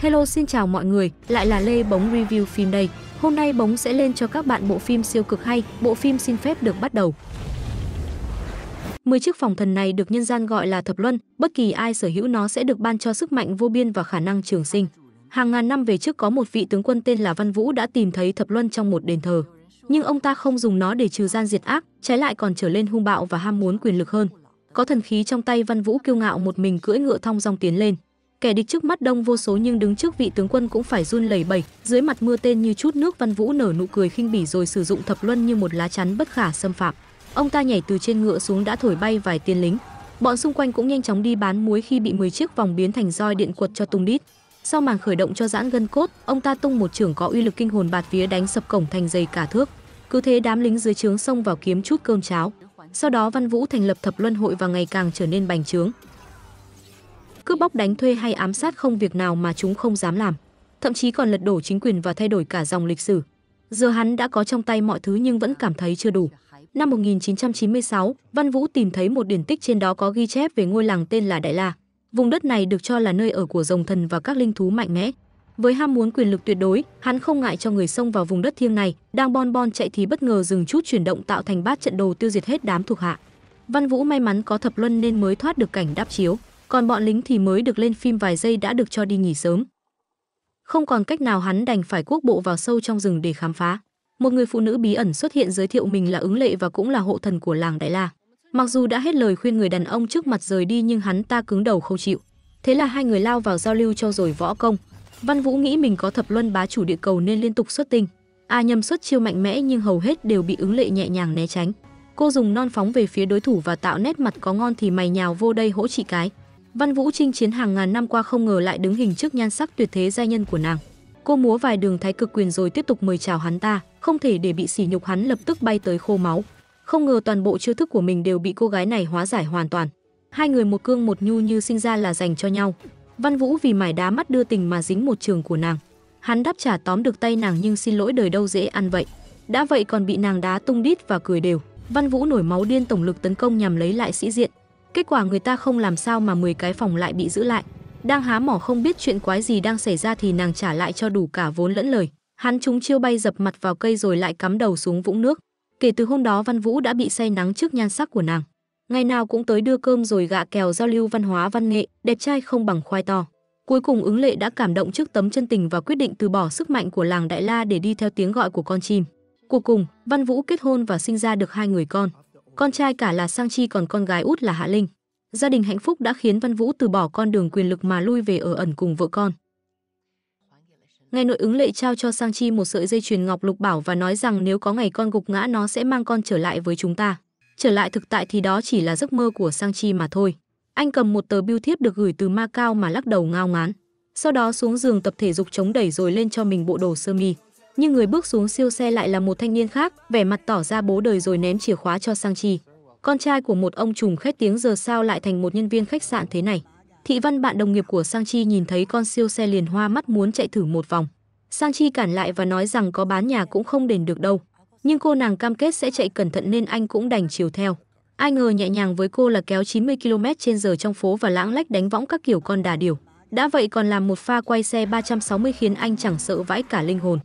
Hello xin chào mọi người, lại là Lê Bóng Review phim đây. Hôm nay Bóng sẽ lên cho các bạn bộ phim siêu cực hay, bộ phim xin phép được bắt đầu. 10 chiếc phòng thần này được nhân gian gọi là thập luân, bất kỳ ai sở hữu nó sẽ được ban cho sức mạnh vô biên và khả năng trường sinh. Hàng ngàn năm về trước có một vị tướng quân tên là Văn Vũ đã tìm thấy thập luân trong một đền thờ. Nhưng ông ta không dùng nó để trừ gian diệt ác, trái lại còn trở lên hung bạo và ham muốn quyền lực hơn. Có thần khí trong tay Văn Vũ kiêu ngạo một mình cưỡi ngựa thong dong tiến lên kẻ địch trước mắt đông vô số nhưng đứng trước vị tướng quân cũng phải run lẩy bẩy, dưới mặt mưa tên như chút nước Văn Vũ nở nụ cười khinh bỉ rồi sử dụng thập luân như một lá chắn bất khả xâm phạm. Ông ta nhảy từ trên ngựa xuống đã thổi bay vài tiên lính. Bọn xung quanh cũng nhanh chóng đi bán muối khi bị 10 chiếc vòng biến thành roi điện quật cho tung đít. Sau màn khởi động cho giãn gân cốt, ông ta tung một trưởng có uy lực kinh hồn bạt vía đánh sập cổng thành dày cả thước. Cứ thế đám lính dưới trướng xông vào kiếm chút cơm cháo. Sau đó Văn Vũ thành lập thập luân hội và ngày càng trở nên bành trướng cướp bóc đánh thuê hay ám sát không việc nào mà chúng không dám làm, thậm chí còn lật đổ chính quyền và thay đổi cả dòng lịch sử. Giờ hắn đã có trong tay mọi thứ nhưng vẫn cảm thấy chưa đủ. Năm 1996, Văn Vũ tìm thấy một điển tích trên đó có ghi chép về ngôi làng tên là Đại La. Vùng đất này được cho là nơi ở của rồng thần và các linh thú mạnh mẽ. Với ham muốn quyền lực tuyệt đối, hắn không ngại cho người xông vào vùng đất thiêng này, đang bon bon chạy thì bất ngờ dừng chút chuyển động tạo thành bát trận đồ tiêu diệt hết đám thuộc hạ. Văn Vũ may mắn có thập luân nên mới thoát được cảnh đáp chiếu còn bọn lính thì mới được lên phim vài giây đã được cho đi nghỉ sớm. Không còn cách nào hắn đành phải quốc bộ vào sâu trong rừng để khám phá. Một người phụ nữ bí ẩn xuất hiện giới thiệu mình là ứng lệ và cũng là hộ thần của làng Đại La. Mặc dù đã hết lời khuyên người đàn ông trước mặt rời đi nhưng hắn ta cứng đầu không chịu. Thế là hai người lao vào giao lưu cho rồi võ công. Văn Vũ nghĩ mình có thập luân bá chủ địa cầu nên liên tục xuất tinh. A à, Nhâm xuất chiêu mạnh mẽ nhưng hầu hết đều bị ứng lệ nhẹ nhàng né tránh. Cô dùng non phóng về phía đối thủ và tạo nét mặt có ngon thì mày nhào vô đây hỗ chị cái. Văn Vũ chinh chiến hàng ngàn năm qua không ngờ lại đứng hình trước nhan sắc tuyệt thế giai nhân của nàng. Cô múa vài đường thái cực quyền rồi tiếp tục mời chào hắn ta, không thể để bị sỉ nhục hắn lập tức bay tới khô máu. Không ngờ toàn bộ chiêu thức của mình đều bị cô gái này hóa giải hoàn toàn. Hai người một cương một nhu như sinh ra là dành cho nhau. Văn Vũ vì mải đá mắt đưa tình mà dính một trường của nàng. Hắn đáp trả tóm được tay nàng nhưng xin lỗi đời đâu dễ ăn vậy. Đã vậy còn bị nàng đá tung đít và cười đều. Văn Vũ nổi máu điên tổng lực tấn công nhằm lấy lại sĩ diện. Kết quả người ta không làm sao mà 10 cái phòng lại bị giữ lại. Đang há mỏ không biết chuyện quái gì đang xảy ra thì nàng trả lại cho đủ cả vốn lẫn lời. Hắn chúng chiêu bay dập mặt vào cây rồi lại cắm đầu xuống vũng nước. Kể từ hôm đó Văn Vũ đã bị say nắng trước nhan sắc của nàng. Ngày nào cũng tới đưa cơm rồi gạ kèo giao lưu văn hóa văn nghệ, đẹp trai không bằng khoai to. Cuối cùng ứng lệ đã cảm động trước tấm chân tình và quyết định từ bỏ sức mạnh của làng Đại La để đi theo tiếng gọi của con chim. Cuối cùng, Văn Vũ kết hôn và sinh ra được hai người con. Con trai cả là Sang Chi còn con gái út là Hạ Linh. Gia đình hạnh phúc đã khiến Văn Vũ từ bỏ con đường quyền lực mà lui về ở ẩn cùng vợ con. Ngày nội ứng lệ trao cho Sang Chi một sợi dây chuyền ngọc lục bảo và nói rằng nếu có ngày con gục ngã nó sẽ mang con trở lại với chúng ta. Trở lại thực tại thì đó chỉ là giấc mơ của Sang Chi mà thôi. Anh cầm một tờ bưu thiếp được gửi từ Macau mà lắc đầu ngao ngán. Sau đó xuống giường tập thể dục chống đẩy rồi lên cho mình bộ đồ sơ mi nhưng người bước xuống siêu xe lại là một thanh niên khác, vẻ mặt tỏ ra bố đời rồi ném chìa khóa cho Sang Chi. Con trai của một ông trùm khét tiếng giờ sao lại thành một nhân viên khách sạn thế này. Thị Văn bạn đồng nghiệp của Sang Chi nhìn thấy con siêu xe liền hoa mắt muốn chạy thử một vòng. Sang Chi cản lại và nói rằng có bán nhà cũng không đền được đâu. Nhưng cô nàng cam kết sẽ chạy cẩn thận nên anh cũng đành chiều theo. Ai ngờ nhẹ nhàng với cô là kéo 90 km h trong phố và lãng lách đánh võng các kiểu con đà điểu. Đã vậy còn làm một pha quay xe 360 khiến anh chẳng sợ vãi cả linh hồn.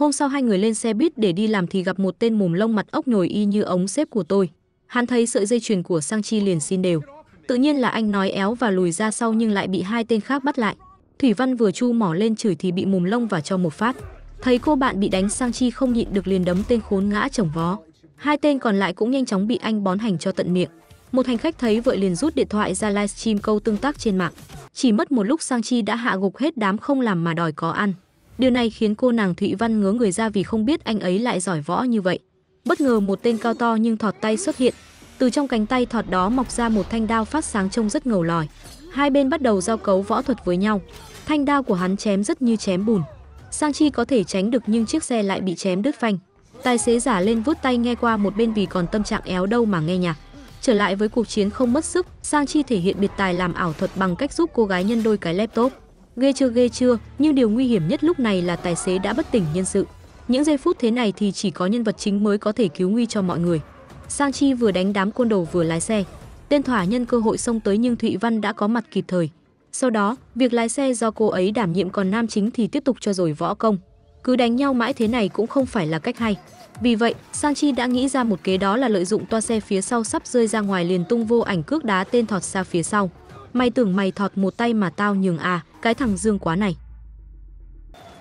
Hôm sau hai người lên xe buýt để đi làm thì gặp một tên mồm lông mặt ốc nhồi y như ống xếp của tôi. Hắn thấy sợi dây chuyền của Sang Chi liền xin đều. Tự nhiên là anh nói éo và lùi ra sau nhưng lại bị hai tên khác bắt lại. Thủy Văn vừa chu mỏ lên chửi thì bị mồm lông và cho một phát. Thấy cô bạn bị đánh Sang Chi không nhịn được liền đấm tên khốn ngã chồng vó. Hai tên còn lại cũng nhanh chóng bị anh bón hành cho tận miệng. Một hành khách thấy vậy liền rút điện thoại ra livestream câu tương tác trên mạng. Chỉ mất một lúc Sang Chi đã hạ gục hết đám không làm mà đòi có ăn. Điều này khiến cô nàng Thụy Văn ngớ người ra vì không biết anh ấy lại giỏi võ như vậy. Bất ngờ một tên cao to nhưng thọt tay xuất hiện. Từ trong cánh tay thọt đó mọc ra một thanh đao phát sáng trông rất ngầu lòi. Hai bên bắt đầu giao cấu võ thuật với nhau. Thanh đao của hắn chém rất như chém bùn. Sang Chi có thể tránh được nhưng chiếc xe lại bị chém đứt phanh. Tài xế giả lên vuốt tay nghe qua một bên vì còn tâm trạng éo đâu mà nghe nhạc. Trở lại với cuộc chiến không mất sức, Sang Chi thể hiện biệt tài làm ảo thuật bằng cách giúp cô gái nhân đôi cái laptop. Ghê chưa ghê chưa, nhưng điều nguy hiểm nhất lúc này là tài xế đã bất tỉnh nhân sự. Những giây phút thế này thì chỉ có nhân vật chính mới có thể cứu nguy cho mọi người. Sang Chi vừa đánh đám côn đồ vừa lái xe. Tên thỏa nhân cơ hội xông tới nhưng Thụy Văn đã có mặt kịp thời. Sau đó, việc lái xe do cô ấy đảm nhiệm còn nam chính thì tiếp tục cho rồi võ công. Cứ đánh nhau mãi thế này cũng không phải là cách hay. Vì vậy, sang chi đã nghĩ ra một kế đó là lợi dụng toa xe phía sau sắp rơi ra ngoài liền tung vô ảnh cước đá tên thọt xa phía sau. Mày tưởng mày thọt một tay mà tao nhường à cái thằng Dương quá này.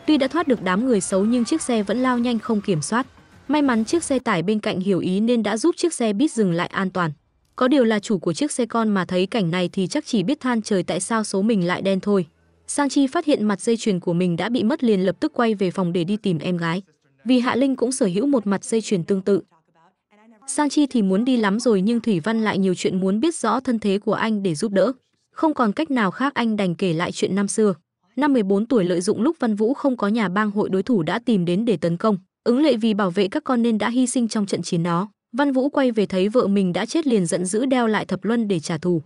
Tuy đã thoát được đám người xấu nhưng chiếc xe vẫn lao nhanh không kiểm soát. May mắn chiếc xe tải bên cạnh hiểu ý nên đã giúp chiếc xe buýt dừng lại an toàn. Có điều là chủ của chiếc xe con mà thấy cảnh này thì chắc chỉ biết than trời tại sao số mình lại đen thôi. Sang Chi phát hiện mặt dây chuyền của mình đã bị mất liền lập tức quay về phòng để đi tìm em gái. Vì Hạ Linh cũng sở hữu một mặt dây chuyền tương tự. Sang Chi thì muốn đi lắm rồi nhưng Thủy Văn lại nhiều chuyện muốn biết rõ thân thế của anh để giúp đỡ. Không còn cách nào khác anh đành kể lại chuyện năm xưa. Năm 14 tuổi lợi dụng lúc Văn Vũ không có nhà bang hội đối thủ đã tìm đến để tấn công. Ứng lệ vì bảo vệ các con nên đã hy sinh trong trận chiến đó. Văn Vũ quay về thấy vợ mình đã chết liền giận dữ đeo lại thập luân để trả thù.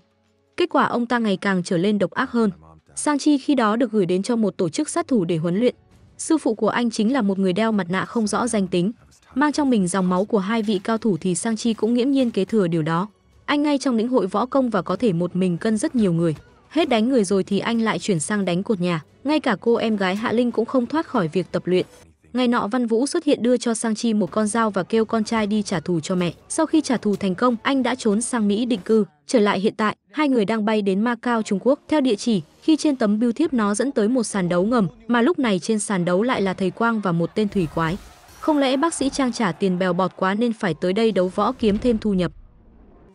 Kết quả ông ta ngày càng trở lên độc ác hơn. Sang Chi khi đó được gửi đến cho một tổ chức sát thủ để huấn luyện. Sư phụ của anh chính là một người đeo mặt nạ không rõ danh tính. Mang trong mình dòng máu của hai vị cao thủ thì Sang Chi cũng nghiễm nhiên kế thừa điều đó. Anh ngay trong lĩnh hội võ công và có thể một mình cân rất nhiều người. Hết đánh người rồi thì anh lại chuyển sang đánh cột nhà, ngay cả cô em gái Hạ Linh cũng không thoát khỏi việc tập luyện. Ngày nọ Văn Vũ xuất hiện đưa cho Sang Chi một con dao và kêu con trai đi trả thù cho mẹ. Sau khi trả thù thành công, anh đã trốn sang Mỹ định cư. Trở lại hiện tại, hai người đang bay đến Macau, Trung Quốc. Theo địa chỉ, khi trên tấm bưu thiếp nó dẫn tới một sàn đấu ngầm, mà lúc này trên sàn đấu lại là thầy Quang và một tên thủy quái. Không lẽ bác sĩ Trang trả tiền bèo bọt quá nên phải tới đây đấu võ kiếm thêm thu nhập?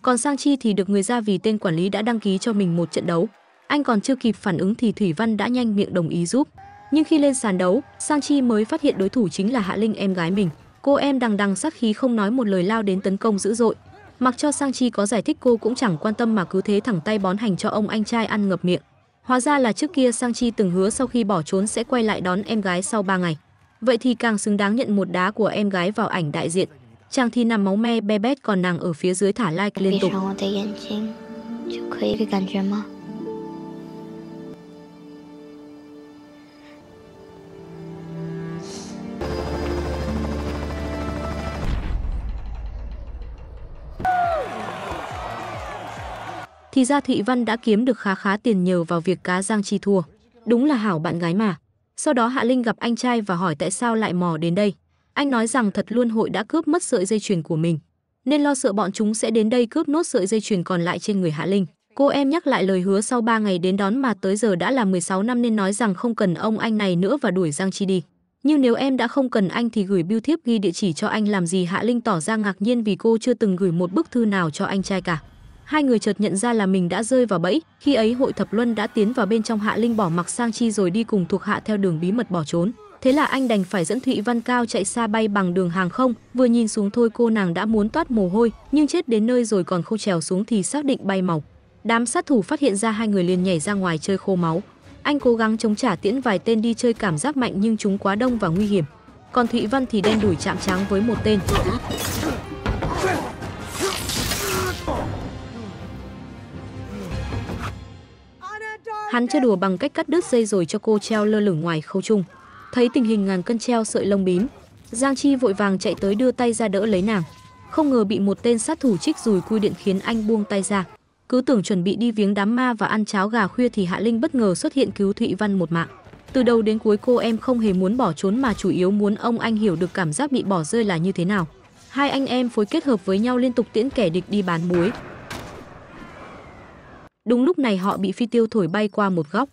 Còn Sang Chi thì được người ra vì tên quản lý đã đăng ký cho mình một trận đấu. Anh còn chưa kịp phản ứng thì Thủy Văn đã nhanh miệng đồng ý giúp. Nhưng khi lên sàn đấu, Sang Chi mới phát hiện đối thủ chính là Hạ Linh em gái mình. Cô em đằng đằng sát khí không nói một lời lao đến tấn công dữ dội. Mặc cho Sang Chi có giải thích cô cũng chẳng quan tâm mà cứ thế thẳng tay bón hành cho ông anh trai ăn ngập miệng. Hóa ra là trước kia Sang Chi từng hứa sau khi bỏ trốn sẽ quay lại đón em gái sau 3 ngày. Vậy thì càng xứng đáng nhận một đá của em gái vào ảnh đại diện. Chàng thì nằm máu me be bét còn nàng ở phía dưới thả like liên tục. Thì ra thụy Văn đã kiếm được khá khá tiền nhờ vào việc cá Giang Chi thua. Đúng là hảo bạn gái mà. Sau đó Hạ Linh gặp anh trai và hỏi tại sao lại mò đến đây. Anh nói rằng thật luôn hội đã cướp mất sợi dây chuyền của mình, nên lo sợ bọn chúng sẽ đến đây cướp nốt sợi dây chuyền còn lại trên người Hạ Linh. Cô em nhắc lại lời hứa sau 3 ngày đến đón mà tới giờ đã là 16 năm nên nói rằng không cần ông anh này nữa và đuổi Giang Chi đi. Nhưng nếu em đã không cần anh thì gửi bưu thiếp ghi địa chỉ cho anh làm gì Hạ Linh tỏ ra ngạc nhiên vì cô chưa từng gửi một bức thư nào cho anh trai cả. Hai người chợt nhận ra là mình đã rơi vào bẫy, khi ấy hội thập luân đã tiến vào bên trong Hạ Linh bỏ mặc sang chi rồi đi cùng thuộc hạ theo đường bí mật bỏ trốn. Thế là anh đành phải dẫn Thụy Văn Cao chạy xa bay bằng đường hàng không, vừa nhìn xuống thôi cô nàng đã muốn toát mồ hôi, nhưng chết đến nơi rồi còn không trèo xuống thì xác định bay mỏng. Đám sát thủ phát hiện ra hai người liền nhảy ra ngoài chơi khô máu. Anh cố gắng chống trả tiễn vài tên đi chơi cảm giác mạnh nhưng chúng quá đông và nguy hiểm. Còn Thụy Văn thì đen đuổi chạm tráng với một tên. Hắn chơi đùa bằng cách cắt đứt dây rồi cho cô treo lơ lửng ngoài khâu chung Thấy tình hình ngàn cân treo sợi lông bím, Giang Chi vội vàng chạy tới đưa tay ra đỡ lấy nàng. Không ngờ bị một tên sát thủ trích rùi cui điện khiến anh buông tay ra. Cứ tưởng chuẩn bị đi viếng đám ma và ăn cháo gà khuya thì Hạ Linh bất ngờ xuất hiện cứu Thụy Văn một mạng. Từ đầu đến cuối cô em không hề muốn bỏ trốn mà chủ yếu muốn ông anh hiểu được cảm giác bị bỏ rơi là như thế nào. Hai anh em phối kết hợp với nhau liên tục tiễn kẻ địch đi bán muối. Đúng lúc này họ bị phi tiêu thổi bay qua một góc.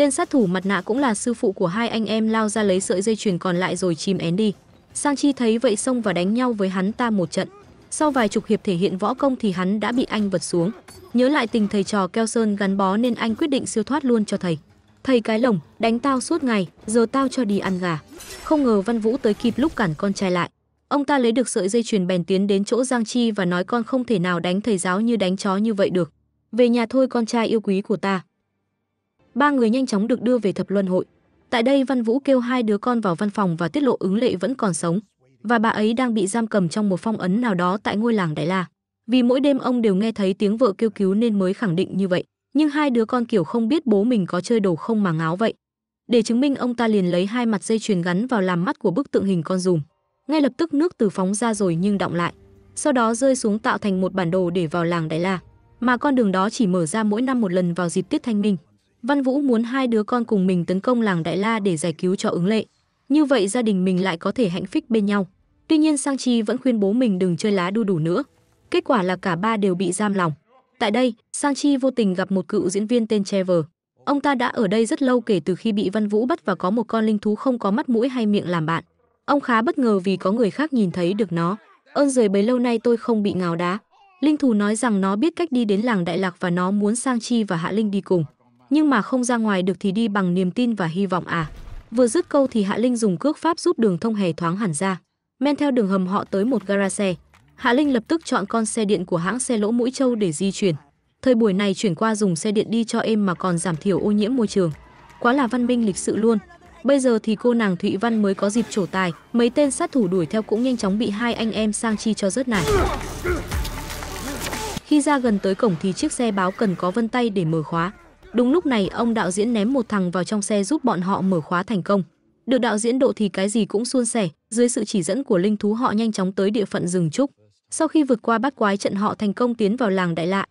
Tên sát thủ mặt nạ cũng là sư phụ của hai anh em lao ra lấy sợi dây chuyền còn lại rồi chìm én đi. Sang Chi thấy vậy xông vào đánh nhau với hắn ta một trận. Sau vài chục hiệp thể hiện võ công thì hắn đã bị anh vật xuống. Nhớ lại tình thầy trò keo sơn gắn bó nên anh quyết định siêu thoát luôn cho thầy. Thầy cái lồng, đánh tao suốt ngày, giờ tao cho đi ăn gà. Không ngờ Văn Vũ tới kịp lúc cản con trai lại. Ông ta lấy được sợi dây chuyền bèn tiến đến chỗ Giang Chi và nói con không thể nào đánh thầy giáo như đánh chó như vậy được. Về nhà thôi con trai yêu quý của ta ba người nhanh chóng được đưa về thập luân hội. Tại đây Văn Vũ kêu hai đứa con vào văn phòng và tiết lộ ứng lệ vẫn còn sống và bà ấy đang bị giam cầm trong một phong ấn nào đó tại ngôi làng Đại La. Vì mỗi đêm ông đều nghe thấy tiếng vợ kêu cứu nên mới khẳng định như vậy, nhưng hai đứa con kiểu không biết bố mình có chơi đồ không mà ngáo vậy. Để chứng minh ông ta liền lấy hai mặt dây chuyền gắn vào làm mắt của bức tượng hình con rùm. Ngay lập tức nước từ phóng ra rồi nhưng đọng lại, sau đó rơi xuống tạo thành một bản đồ để vào làng Đại La. Mà con đường đó chỉ mở ra mỗi năm một lần vào dịp tiết thanh minh. Văn Vũ muốn hai đứa con cùng mình tấn công làng Đại La để giải cứu cho ứng lệ. Như vậy gia đình mình lại có thể hạnh phúc bên nhau. Tuy nhiên Sang Chi vẫn khuyên bố mình đừng chơi lá đu đủ nữa. Kết quả là cả ba đều bị giam lòng. Tại đây, Sang Chi vô tình gặp một cựu diễn viên tên Trevor. Ông ta đã ở đây rất lâu kể từ khi bị Văn Vũ bắt và có một con linh thú không có mắt mũi hay miệng làm bạn. Ông khá bất ngờ vì có người khác nhìn thấy được nó. Ơn rời bấy lâu nay tôi không bị ngào đá. Linh thú nói rằng nó biết cách đi đến làng Đại Lạc và nó muốn Sang Chi và Hạ Linh đi cùng nhưng mà không ra ngoài được thì đi bằng niềm tin và hy vọng à. Vừa dứt câu thì Hạ Linh dùng cước pháp giúp đường thông hề thoáng hẳn ra, men theo đường hầm họ tới một gara xe. Hạ Linh lập tức chọn con xe điện của hãng xe lỗ mũi châu để di chuyển. Thời buổi này chuyển qua dùng xe điện đi cho êm mà còn giảm thiểu ô nhiễm môi trường. Quá là văn minh lịch sự luôn. Bây giờ thì cô nàng Thụy Văn mới có dịp trổ tài, mấy tên sát thủ đuổi theo cũng nhanh chóng bị hai anh em sang chi cho rớt nải Khi ra gần tới cổng thì chiếc xe báo cần có vân tay để mở khóa. Đúng lúc này, ông đạo diễn ném một thằng vào trong xe giúp bọn họ mở khóa thành công. Được đạo diễn độ thì cái gì cũng suôn sẻ, dưới sự chỉ dẫn của linh thú họ nhanh chóng tới địa phận rừng trúc. Sau khi vượt qua bát quái trận họ thành công tiến vào làng đại lạ.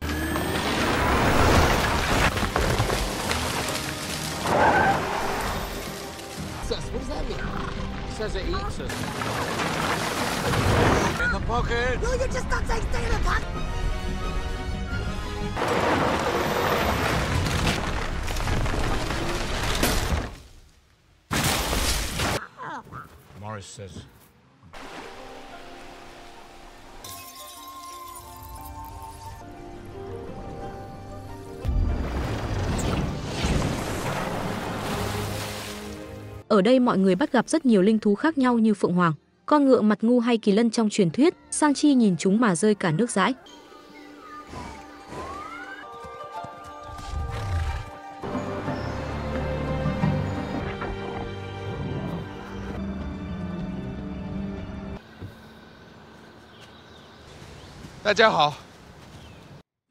Morris says. Ở đây mọi người bắt gặp rất nhiều linh thú khác nhau như phượng hoàng, con ngựa mặt ngu hay kỳ lân trong truyền thuyết, Sang Chi nhìn chúng mà rơi cả nước rãi.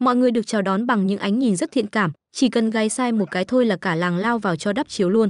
Mọi người được chào đón bằng những ánh nhìn rất thiện cảm, chỉ cần gái sai một cái thôi là cả làng lao vào cho đắp chiếu luôn.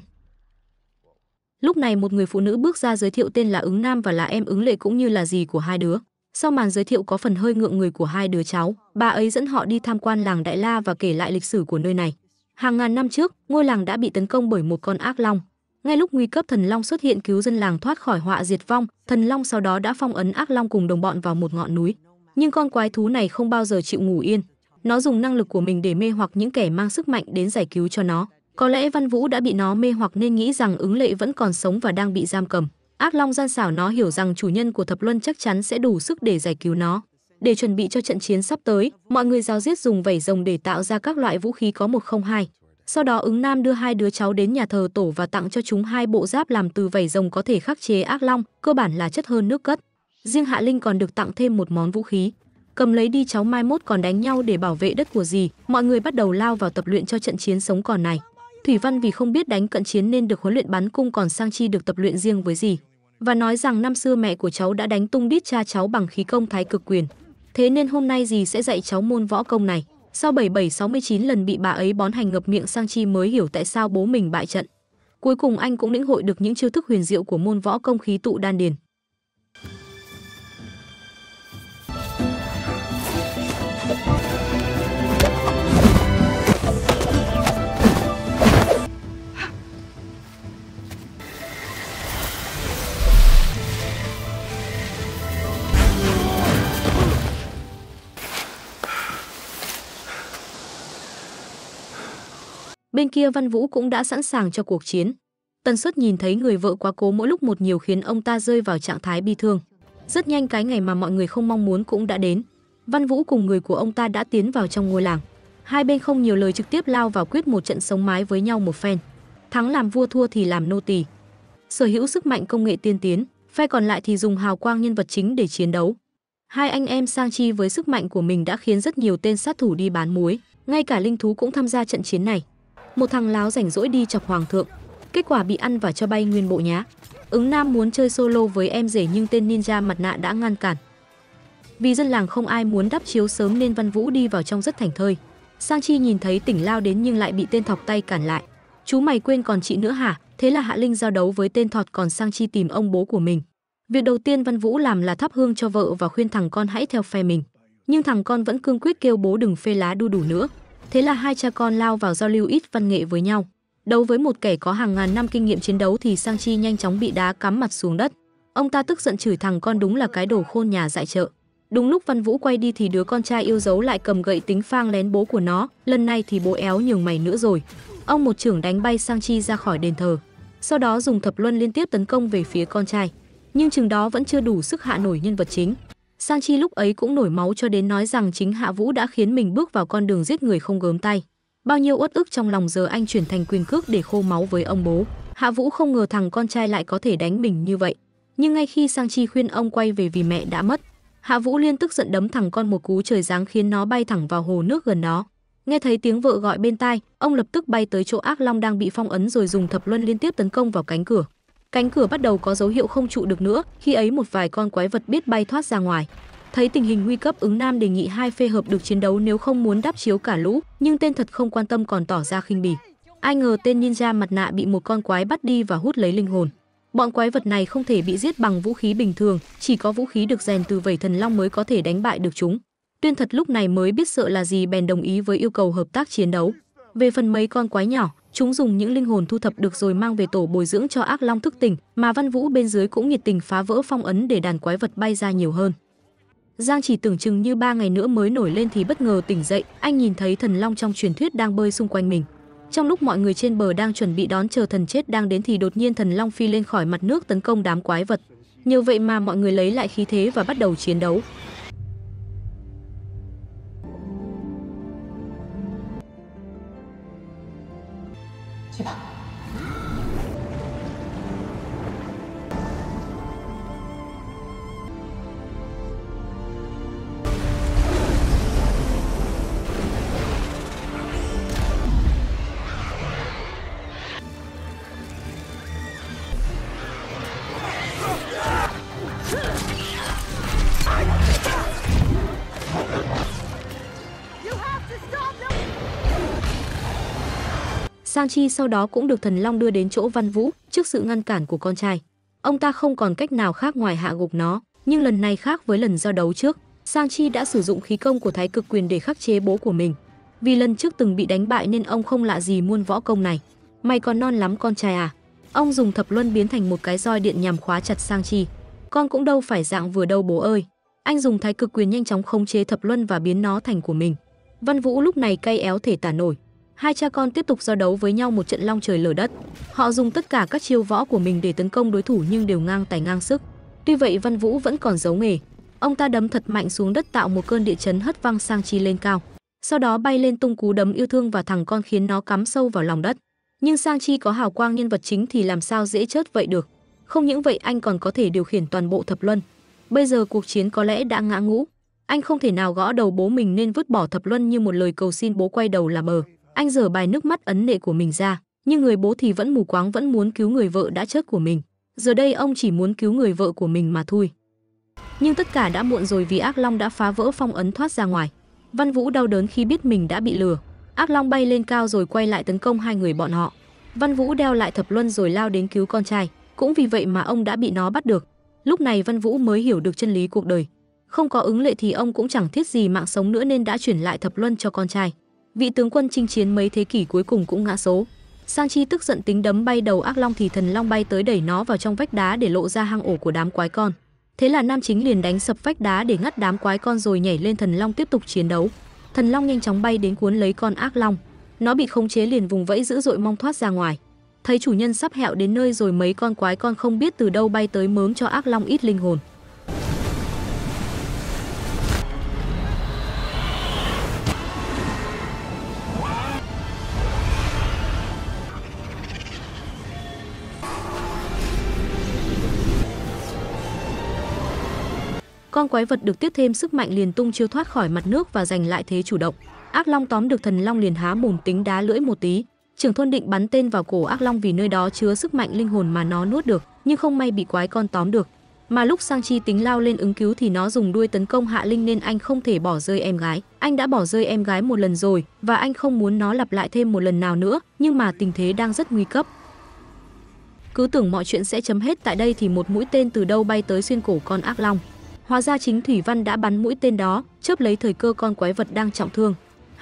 Lúc này một người phụ nữ bước ra giới thiệu tên là ứng nam và là em ứng lệ cũng như là gì của hai đứa. Sau màn giới thiệu có phần hơi ngượng người của hai đứa cháu, bà ấy dẫn họ đi tham quan làng Đại La và kể lại lịch sử của nơi này. Hàng ngàn năm trước, ngôi làng đã bị tấn công bởi một con ác long. Ngay lúc nguy cấp thần long xuất hiện cứu dân làng thoát khỏi họa diệt vong, thần long sau đó đã phong ấn ác long cùng đồng bọn vào một ngọn núi nhưng con quái thú này không bao giờ chịu ngủ yên. Nó dùng năng lực của mình để mê hoặc những kẻ mang sức mạnh đến giải cứu cho nó. Có lẽ Văn Vũ đã bị nó mê hoặc nên nghĩ rằng ứng lệ vẫn còn sống và đang bị giam cầm. Ác Long gian xảo nó hiểu rằng chủ nhân của thập luân chắc chắn sẽ đủ sức để giải cứu nó. Để chuẩn bị cho trận chiến sắp tới, mọi người giáo giết dùng vảy rồng để tạo ra các loại vũ khí có một không hai. Sau đó ứng nam đưa hai đứa cháu đến nhà thờ tổ và tặng cho chúng hai bộ giáp làm từ vảy rồng có thể khắc chế ác long, cơ bản là chất hơn nước cất riêng Hạ Linh còn được tặng thêm một món vũ khí. Cầm lấy đi cháu mai mốt còn đánh nhau để bảo vệ đất của gì, mọi người bắt đầu lao vào tập luyện cho trận chiến sống còn này. Thủy Văn vì không biết đánh cận chiến nên được huấn luyện bắn cung còn Sang Chi được tập luyện riêng với gì. Và nói rằng năm xưa mẹ của cháu đã đánh tung đít cha cháu bằng khí công thái cực quyền. Thế nên hôm nay gì sẽ dạy cháu môn võ công này. Sau 7769 lần bị bà ấy bón hành ngập miệng Sang Chi mới hiểu tại sao bố mình bại trận. Cuối cùng anh cũng lĩnh hội được những chiêu thức huyền diệu của môn võ công khí tụ đan điền. Bên kia Văn Vũ cũng đã sẵn sàng cho cuộc chiến. Tần Suất nhìn thấy người vợ quá cố mỗi lúc một nhiều khiến ông ta rơi vào trạng thái bi thương. Rất nhanh cái ngày mà mọi người không mong muốn cũng đã đến. Văn Vũ cùng người của ông ta đã tiến vào trong ngôi làng. Hai bên không nhiều lời trực tiếp lao vào quyết một trận sống mái với nhau một phen. Thắng làm vua thua thì làm nô tỳ. Sở hữu sức mạnh công nghệ tiên tiến, phe còn lại thì dùng hào quang nhân vật chính để chiến đấu. Hai anh em sang chi với sức mạnh của mình đã khiến rất nhiều tên sát thủ đi bán muối, ngay cả linh thú cũng tham gia trận chiến này một thằng láo rảnh rỗi đi chọc hoàng thượng. Kết quả bị ăn và cho bay nguyên bộ nhá. Ứng Nam muốn chơi solo với em rể nhưng tên ninja mặt nạ đã ngăn cản. Vì dân làng không ai muốn đắp chiếu sớm nên Văn Vũ đi vào trong rất thành thơi. Sang Chi nhìn thấy tỉnh lao đến nhưng lại bị tên thọc tay cản lại. Chú mày quên còn chị nữa hả? Thế là Hạ Linh giao đấu với tên thọt còn Sang Chi tìm ông bố của mình. Việc đầu tiên Văn Vũ làm là thắp hương cho vợ và khuyên thằng con hãy theo phe mình. Nhưng thằng con vẫn cương quyết kêu bố đừng phê lá đu đủ nữa. Thế là hai cha con lao vào giao lưu ít văn nghệ với nhau. Đấu với một kẻ có hàng ngàn năm kinh nghiệm chiến đấu thì Sang Chi nhanh chóng bị đá cắm mặt xuống đất. Ông ta tức giận chửi thằng con đúng là cái đồ khôn nhà dại chợ. Đúng lúc Văn Vũ quay đi thì đứa con trai yêu dấu lại cầm gậy tính phang lén bố của nó, lần này thì bố éo nhường mày nữa rồi. Ông một trưởng đánh bay Sang Chi ra khỏi đền thờ, sau đó dùng thập luân liên tiếp tấn công về phía con trai. Nhưng chừng đó vẫn chưa đủ sức hạ nổi nhân vật chính. Sang Chi lúc ấy cũng nổi máu cho đến nói rằng chính Hạ Vũ đã khiến mình bước vào con đường giết người không gớm tay. Bao nhiêu uất ức trong lòng giờ anh chuyển thành quyền cước để khô máu với ông bố. Hạ Vũ không ngờ thằng con trai lại có thể đánh mình như vậy. Nhưng ngay khi Sang Chi khuyên ông quay về vì mẹ đã mất, Hạ Vũ liên tức giận đấm thằng con một cú trời giáng khiến nó bay thẳng vào hồ nước gần nó. Nghe thấy tiếng vợ gọi bên tai, ông lập tức bay tới chỗ ác long đang bị phong ấn rồi dùng thập luân liên tiếp tấn công vào cánh cửa. Cánh cửa bắt đầu có dấu hiệu không trụ được nữa, khi ấy một vài con quái vật biết bay thoát ra ngoài. Thấy tình hình nguy cấp ứng Nam đề nghị hai phe hợp được chiến đấu nếu không muốn đáp chiếu cả lũ, nhưng tên thật không quan tâm còn tỏ ra khinh bỉ. Ai ngờ tên ninja mặt nạ bị một con quái bắt đi và hút lấy linh hồn. Bọn quái vật này không thể bị giết bằng vũ khí bình thường, chỉ có vũ khí được rèn từ vảy thần long mới có thể đánh bại được chúng. Tuyên thật lúc này mới biết sợ là gì bèn đồng ý với yêu cầu hợp tác chiến đấu. Về phần mấy con quái nhỏ, Chúng dùng những linh hồn thu thập được rồi mang về tổ bồi dưỡng cho ác long thức tỉnh, mà Văn Vũ bên dưới cũng nhiệt tình phá vỡ phong ấn để đàn quái vật bay ra nhiều hơn. Giang chỉ tưởng chừng như ba ngày nữa mới nổi lên thì bất ngờ tỉnh dậy, anh nhìn thấy thần long trong truyền thuyết đang bơi xung quanh mình. Trong lúc mọi người trên bờ đang chuẩn bị đón chờ thần chết đang đến thì đột nhiên thần long phi lên khỏi mặt nước tấn công đám quái vật. Nhờ vậy mà mọi người lấy lại khí thế và bắt đầu chiến đấu. Sang Chi sau đó cũng được Thần Long đưa đến chỗ Văn Vũ, trước sự ngăn cản của con trai. Ông ta không còn cách nào khác ngoài hạ gục nó, nhưng lần này khác với lần giao đấu trước, Sang Chi đã sử dụng khí công của Thái Cực Quyền để khắc chế bố của mình. Vì lần trước từng bị đánh bại nên ông không lạ gì muôn võ công này. Mày còn non lắm con trai à? Ông dùng thập luân biến thành một cái roi điện nhằm khóa chặt Sang Chi. Con cũng đâu phải dạng vừa đâu bố ơi. Anh dùng Thái Cực Quyền nhanh chóng khống chế thập luân và biến nó thành của mình. Văn Vũ lúc này cay éo thể tả nổi, hai cha con tiếp tục giao đấu với nhau một trận long trời lở đất. Họ dùng tất cả các chiêu võ của mình để tấn công đối thủ nhưng đều ngang tài ngang sức. Tuy vậy Văn Vũ vẫn còn giấu nghề. Ông ta đấm thật mạnh xuống đất tạo một cơn địa chấn hất văng sang chi lên cao. Sau đó bay lên tung cú đấm yêu thương vào thằng con khiến nó cắm sâu vào lòng đất. Nhưng Sang Chi có hào quang nhân vật chính thì làm sao dễ chớt vậy được. Không những vậy anh còn có thể điều khiển toàn bộ thập luân. Bây giờ cuộc chiến có lẽ đã ngã ngũ. Anh không thể nào gõ đầu bố mình nên vứt bỏ thập luân như một lời cầu xin bố quay đầu là bờ anh dở bài nước mắt ấn nệ của mình ra nhưng người bố thì vẫn mù quáng vẫn muốn cứu người vợ đã chết của mình giờ đây ông chỉ muốn cứu người vợ của mình mà thôi nhưng tất cả đã muộn rồi vì ác long đã phá vỡ phong ấn thoát ra ngoài văn vũ đau đớn khi biết mình đã bị lừa ác long bay lên cao rồi quay lại tấn công hai người bọn họ văn vũ đeo lại thập luân rồi lao đến cứu con trai cũng vì vậy mà ông đã bị nó bắt được lúc này văn vũ mới hiểu được chân lý cuộc đời không có ứng lệ thì ông cũng chẳng thiết gì mạng sống nữa nên đã chuyển lại thập luân cho con trai vị tướng quân chinh chiến mấy thế kỷ cuối cùng cũng ngã số. Sang Chi tức giận tính đấm bay đầu ác long thì thần long bay tới đẩy nó vào trong vách đá để lộ ra hang ổ của đám quái con. Thế là nam chính liền đánh sập vách đá để ngắt đám quái con rồi nhảy lên thần long tiếp tục chiến đấu. Thần long nhanh chóng bay đến cuốn lấy con ác long. Nó bị khống chế liền vùng vẫy dữ dội mong thoát ra ngoài. Thấy chủ nhân sắp hẹo đến nơi rồi mấy con quái con không biết từ đâu bay tới mớm cho ác long ít linh hồn. Con quái vật được tiếp thêm sức mạnh liền tung chiêu thoát khỏi mặt nước và giành lại thế chủ động. Ác Long tóm được thần long liền há mồm tính đá lưỡi một tí. Trưởng thôn định bắn tên vào cổ Ác Long vì nơi đó chứa sức mạnh linh hồn mà nó nuốt được, nhưng không may bị quái con tóm được. Mà lúc Sang Chi tính lao lên ứng cứu thì nó dùng đuôi tấn công Hạ Linh nên anh không thể bỏ rơi em gái. Anh đã bỏ rơi em gái một lần rồi và anh không muốn nó lặp lại thêm một lần nào nữa, nhưng mà tình thế đang rất nguy cấp. Cứ tưởng mọi chuyện sẽ chấm hết tại đây thì một mũi tên từ đâu bay tới xuyên cổ con ác long. Hóa ra chính Thủy Văn đã bắn mũi tên đó, chớp lấy thời cơ con quái vật đang trọng thương.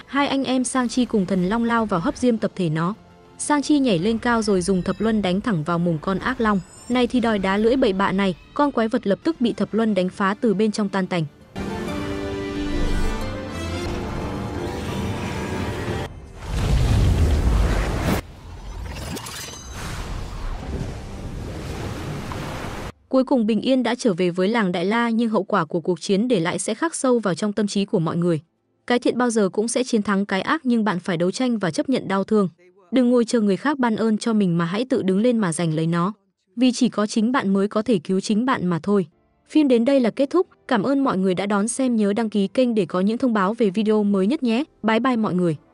Hai anh em Sang Chi cùng Thần Long lao vào hấp diêm tập thể nó. Sang Chi nhảy lên cao rồi dùng thập luân đánh thẳng vào mùng con ác long. Này thì đòi đá lưỡi bậy bạ này, con quái vật lập tức bị thập luân đánh phá từ bên trong tan tành. Cuối cùng bình yên đã trở về với làng Đại La nhưng hậu quả của cuộc chiến để lại sẽ khắc sâu vào trong tâm trí của mọi người. Cái thiện bao giờ cũng sẽ chiến thắng cái ác nhưng bạn phải đấu tranh và chấp nhận đau thương. Đừng ngồi chờ người khác ban ơn cho mình mà hãy tự đứng lên mà giành lấy nó. Vì chỉ có chính bạn mới có thể cứu chính bạn mà thôi. Phim đến đây là kết thúc. Cảm ơn mọi người đã đón xem nhớ đăng ký kênh để có những thông báo về video mới nhất nhé. Bye bye mọi người.